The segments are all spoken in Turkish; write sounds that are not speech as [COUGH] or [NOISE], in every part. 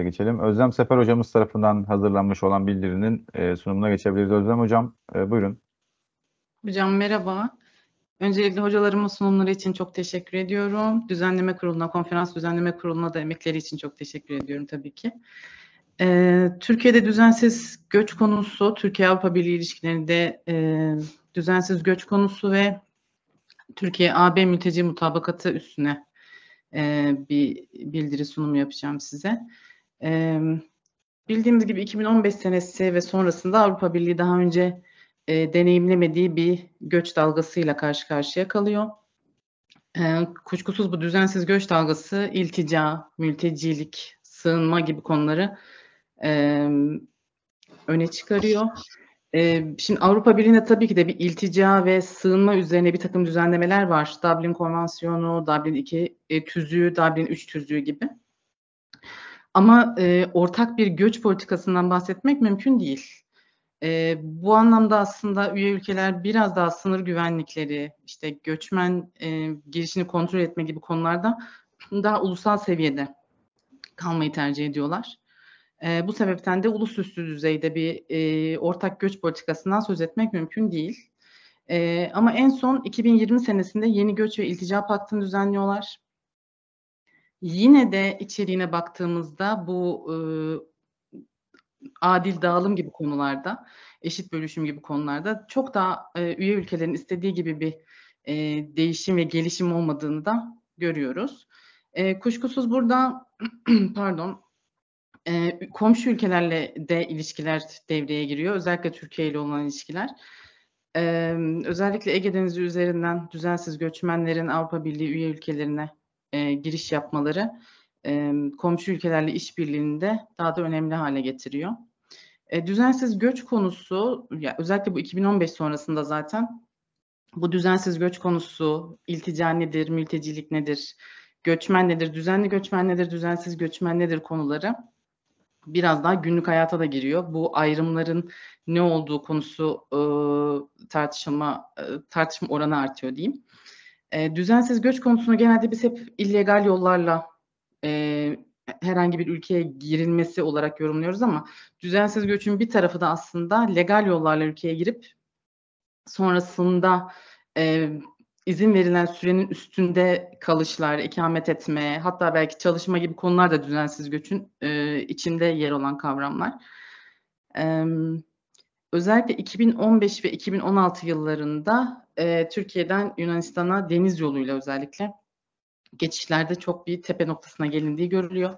bildirimize geçelim. Özlem Sefer hocamız tarafından hazırlanmış olan bildirinin e, sunumuna geçebiliriz. Özlem hocam e, buyurun. Hocam merhaba. Öncelikle hocalarımın sunumları için çok teşekkür ediyorum. Düzenleme kuruluna, konferans düzenleme kuruluna da emekleri için çok teşekkür ediyorum tabii ki. Ee, Türkiye'de düzensiz göç konusu, Türkiye-Avrupa Birliği ilişkilerinde e, düzensiz göç konusu ve Türkiye-AB mülteci mutabakatı üstüne e, bir bildiri sunumu yapacağım size. E, bildiğimiz gibi 2015 senesi ve sonrasında Avrupa Birliği daha önce e, deneyimlemediği bir göç dalgasıyla karşı karşıya kalıyor. E, kuşkusuz bu düzensiz göç dalgası iltica, mültecilik, sığınma gibi konuları e, öne çıkarıyor. E, şimdi Avrupa Birliği'nde tabii ki de bir iltica ve sığınma üzerine bir takım düzenlemeler var. Dublin Konvansiyonu, Dublin 2 e, tüzüğü, Dublin 3 tüzüğü gibi. Ama e, ortak bir göç politikasından bahsetmek mümkün değil. E, bu anlamda aslında üye ülkeler biraz daha sınır güvenlikleri, işte göçmen e, girişini kontrol etme gibi konularda daha ulusal seviyede kalmayı tercih ediyorlar. E, bu sebepten de ulusüstü düzeyde bir e, ortak göç politikasından söz etmek mümkün değil. E, ama en son 2020 senesinde yeni göç ve iltica paktını düzenliyorlar. Yine de içeriğine baktığımızda bu e, adil dağılım gibi konularda, eşit bölüşüm gibi konularda çok daha e, üye ülkelerin istediği gibi bir e, değişim ve gelişim olmadığını da görüyoruz. E, kuşkusuz burada [CLEARS THROAT] pardon e, komşu ülkelerle de ilişkiler devreye giriyor. Özellikle Türkiye ile olan ilişkiler. E, özellikle Ege Denizi üzerinden düzensiz göçmenlerin Avrupa Birliği üye ülkelerine e, giriş yapmaları e, komşu ülkelerle işbirliğini de daha da önemli hale getiriyor. E, düzensiz göç konusu ya özellikle bu 2015 sonrasında zaten bu düzensiz göç konusu iltica nedir, mültecilik nedir, göçmen nedir, düzenli göçmen nedir, düzensiz göçmen nedir konuları biraz daha günlük hayata da giriyor. Bu ayrımların ne olduğu konusu e, ıı, tartışma e, ıı, tartışma oranı artıyor diyeyim. E, düzensiz göç konusunu genelde biz hep illegal yollarla e, herhangi bir ülkeye girilmesi olarak yorumluyoruz ama düzensiz göçün bir tarafı da aslında legal yollarla ülkeye girip sonrasında e, izin verilen sürenin üstünde kalışlar, ikamet etme, hatta belki çalışma gibi konular da düzensiz göçün e, içinde yer olan kavramlar. Evet özellikle 2015 ve 2016 yıllarında e, Türkiye'den Yunanistan'a deniz yoluyla özellikle geçişlerde çok bir tepe noktasına gelindiği görülüyor.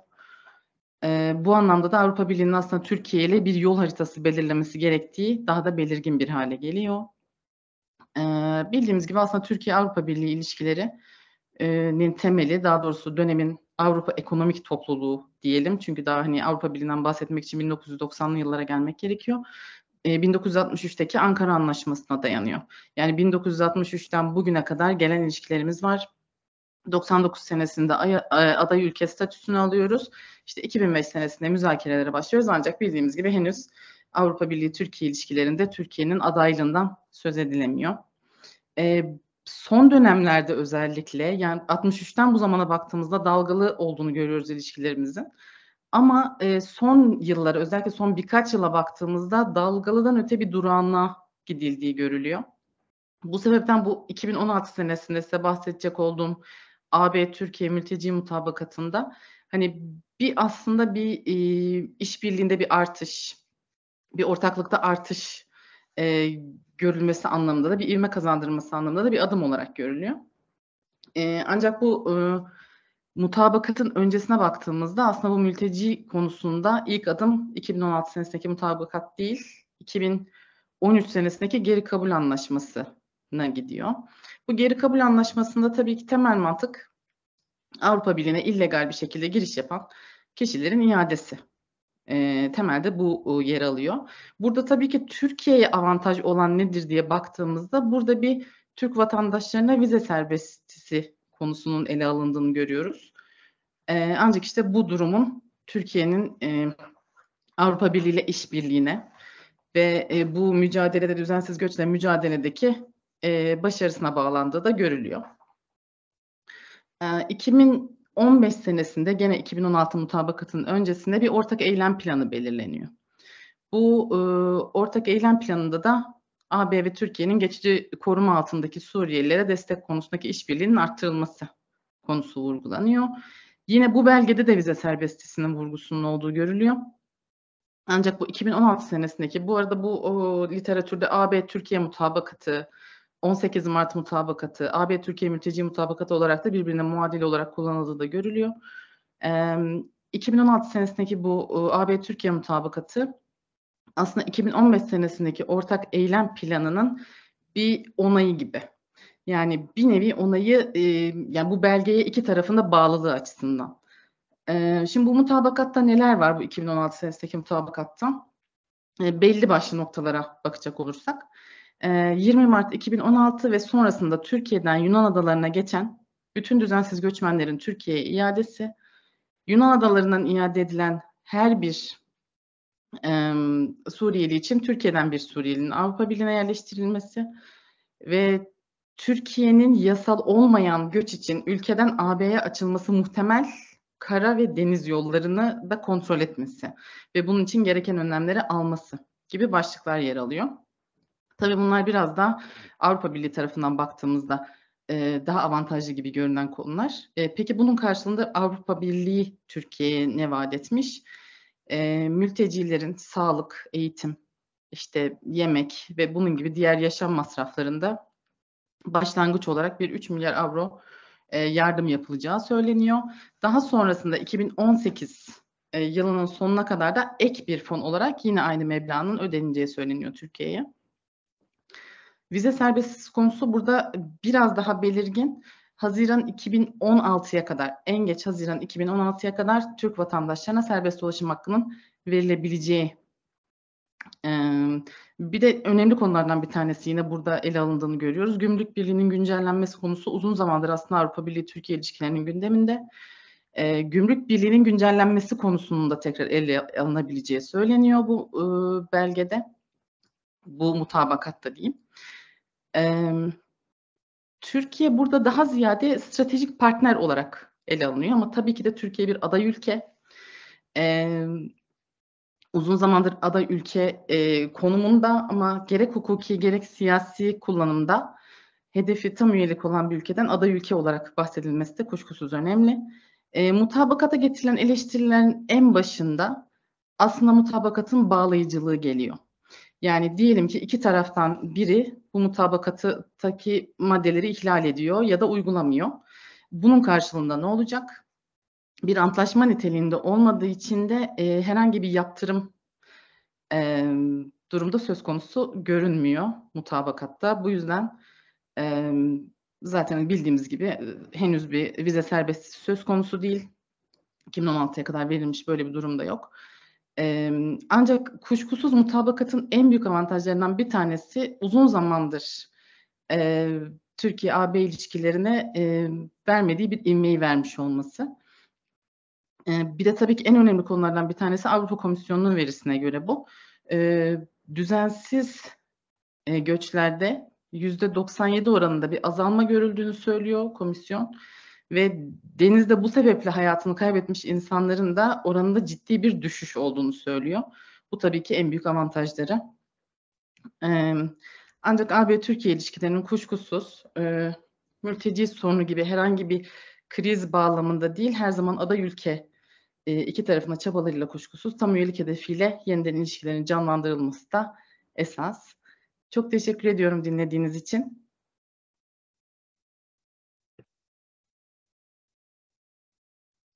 E, bu anlamda da Avrupa Birliği'nin aslında Türkiye ile bir yol haritası belirlemesi gerektiği daha da belirgin bir hale geliyor. E, bildiğimiz gibi aslında Türkiye-Avrupa Birliği ilişkilerinin e, temeli, daha doğrusu dönemin Avrupa Ekonomik Topluluğu diyelim. Çünkü daha hani Avrupa Birliği'nden bahsetmek için 1990'lı yıllara gelmek gerekiyor. 1963'teki e, Ankara Anlaşması'na dayanıyor. Yani 1963'ten bugüne kadar gelen ilişkilerimiz var. 99 senesinde e, aday ülke statüsünü alıyoruz. İşte 2005 senesinde müzakerelere başlıyoruz ancak bildiğimiz gibi henüz Avrupa Birliği Türkiye ilişkilerinde Türkiye'nin adaylığından söz edilemiyor. E, son dönemlerde özellikle yani 63'ten bu zamana baktığımızda dalgalı olduğunu görüyoruz ilişkilerimizin. Ama e, son yıllara özellikle son birkaç yıla baktığımızda dalgalıdan öte bir durağına gidildiği görülüyor. Bu sebepten bu 2016 senesinde size bahsedecek olduğum AB Türkiye mülteci mutabakatında hani bir aslında bir e, işbirliğinde bir artış, bir ortaklıkta artış e, görülmesi anlamında da bir ilme kazandırması anlamında da bir adım olarak görülüyor. E, ancak bu e, mutabakatın öncesine baktığımızda aslında bu mülteci konusunda ilk adım 2016 senesindeki mutabakat değil, 2013 senesindeki geri kabul anlaşmasına gidiyor. Bu geri kabul anlaşmasında tabii ki temel mantık Avrupa Birliği'ne illegal bir şekilde giriş yapan kişilerin iadesi. E, temelde bu e, yer alıyor. Burada tabii ki Türkiye'ye avantaj olan nedir diye baktığımızda burada bir Türk vatandaşlarına vize serbestisi konusunun ele alındığını görüyoruz. E, ancak işte bu durumun Türkiye'nin e, Avrupa Birliği ile işbirliğine ve e, bu mücadelede düzensiz göçle mücadeledeki e, başarısına bağlandığı da görülüyor. E, ee, 2015 senesinde gene 2016 mutabakatının öncesinde bir ortak eylem planı belirleniyor. Bu e, ortak eylem planında da AB ve Türkiye'nin geçici koruma altındaki Suriyelilere destek konusundaki işbirliğinin arttırılması konusu vurgulanıyor. Yine bu belgede de vize serbestisinin vurgusunun olduğu görülüyor. Ancak bu 2016 senesindeki, bu arada bu o, literatürde AB-Türkiye mutabakatı, 18 Mart mutabakatı, AB-Türkiye mülteci mutabakatı olarak da birbirine muadil olarak kullanıldığı da görülüyor. E, 2016 senesindeki bu AB-Türkiye mutabakatı aslında 2015 senesindeki ortak eylem planının bir onayı gibi. Yani bir nevi onayı e, yani bu belgeye iki tarafında bağlılığı açısından. E, şimdi bu mutabakatta neler var bu 2016 senesindeki mutabakatta? E, belli başlı noktalara bakacak olursak. E, 20 Mart 2016 ve sonrasında Türkiye'den Yunan adalarına geçen bütün düzensiz göçmenlerin Türkiye'ye iadesi, Yunan adalarından iade edilen her bir e, Suriyeli için Türkiye'den bir Suriyelinin Avrupa Birliği'ne yerleştirilmesi ve Türkiye'nin yasal olmayan göç için ülkeden AB'ye açılması muhtemel kara ve deniz yollarını da kontrol etmesi ve bunun için gereken önlemleri alması gibi başlıklar yer alıyor. Tabii bunlar biraz da Avrupa Birliği tarafından baktığımızda e, daha avantajlı gibi görünen konular. E, peki bunun karşılığında Avrupa Birliği Türkiye'ye ne vaat etmiş? e, mültecilerin sağlık, eğitim, işte yemek ve bunun gibi diğer yaşam masraflarında başlangıç olarak bir 3 milyar avro e, yardım yapılacağı söyleniyor. Daha sonrasında 2018 e, yılının sonuna kadar da ek bir fon olarak yine aynı meblağın ödeneceği söyleniyor Türkiye'ye. Vize serbestsiz konusu burada biraz daha belirgin. Haziran 2016'ya kadar, en geç Haziran 2016'ya kadar Türk vatandaşlarına serbest dolaşım hakkının verilebileceği. Ee, bir de önemli konulardan bir tanesi yine burada ele alındığını görüyoruz. Gümrük Birliği'nin güncellenmesi konusu uzun zamandır aslında Avrupa Birliği-Türkiye ilişkilerinin gündeminde. Ee, Gümrük Birliği'nin güncellenmesi konusunun da tekrar ele alınabileceği söyleniyor bu e, belgede. Bu mutabakatta diyeyim. Evet Türkiye burada daha ziyade stratejik partner olarak ele alınıyor ama tabii ki de Türkiye bir aday ülke. Ee, uzun zamandır aday ülke e, konumunda ama gerek hukuki gerek siyasi kullanımda hedefi tam üyelik olan bir ülkeden aday ülke olarak bahsedilmesi de kuşkusuz önemli. E, mutabakata getirilen eleştirilerin en başında aslında mutabakatın bağlayıcılığı geliyor. Yani diyelim ki iki taraftan biri bu mutabakattaki maddeleri ihlal ediyor ya da uygulamıyor. Bunun karşılığında ne olacak? Bir antlaşma niteliğinde olmadığı için de e, herhangi bir yaptırım e, durumda söz konusu görünmüyor mutabakatta. Bu yüzden e, zaten bildiğimiz gibi e, henüz bir vize serbestisi söz konusu değil. 2016'ya kadar verilmiş böyle bir durum da yok ancak kuşkusuz mutabakatın en büyük avantajlarından bir tanesi uzun zamandır e, Türkiye-AB ilişkilerine e, vermediği bir ivmeyi vermiş olması. E, bir de tabii ki en önemli konulardan bir tanesi Avrupa Komisyonu'nun verisine göre bu. E, düzensiz e, göçlerde %97 oranında bir azalma görüldüğünü söylüyor komisyon ve denizde bu sebeple hayatını kaybetmiş insanların da oranında ciddi bir düşüş olduğunu söylüyor. Bu tabii ki en büyük avantajları. Ee, ancak AB-Türkiye ilişkilerinin kuşkusuz e, mülteci sorunu gibi herhangi bir kriz bağlamında değil, her zaman aday ülke e, iki tarafına çabalarıyla kuşkusuz tam üyelik hedefiyle yeniden ilişkilerin canlandırılması da esas. Çok teşekkür ediyorum dinlediğiniz için.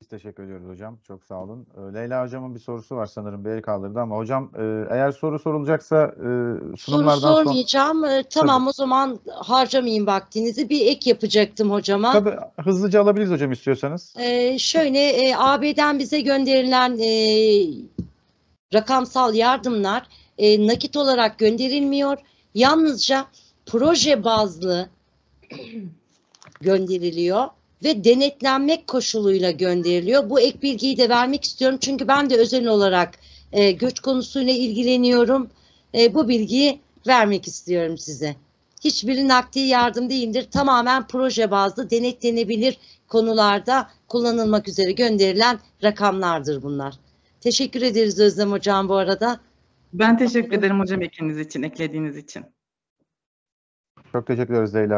Biz teşekkür ediyoruz hocam. Çok sağ olun. Ee, Leyla hocamın bir sorusu var sanırım. Bir kaldırdı ama hocam e, eğer soru sorulacaksa e, sunumlardan Soru sormayacağım. Son... Ee, tamam Tabii. o zaman harcamayayım vaktinizi. Bir ek yapacaktım hocama. Tabii hızlıca alabiliriz hocam istiyorsanız. Ee, şöyle e, AB'den bize gönderilen e, rakamsal yardımlar e, nakit olarak gönderilmiyor. Yalnızca proje bazlı [CLEARS THROAT] gönderiliyor ve denetlenmek koşuluyla gönderiliyor. Bu ek bilgiyi de vermek istiyorum çünkü ben de özel olarak e, göç konusuyla ilgileniyorum. E, bu bilgiyi vermek istiyorum size. Hiçbiri nakdi yardım değildir. Tamamen proje bazlı denetlenebilir konularda kullanılmak üzere gönderilen rakamlardır bunlar. Teşekkür ederiz Özlem Hocam bu arada. Ben teşekkür ederim hocam ekiniz için, eklediğiniz için. Çok teşekkür ederiz Leyla.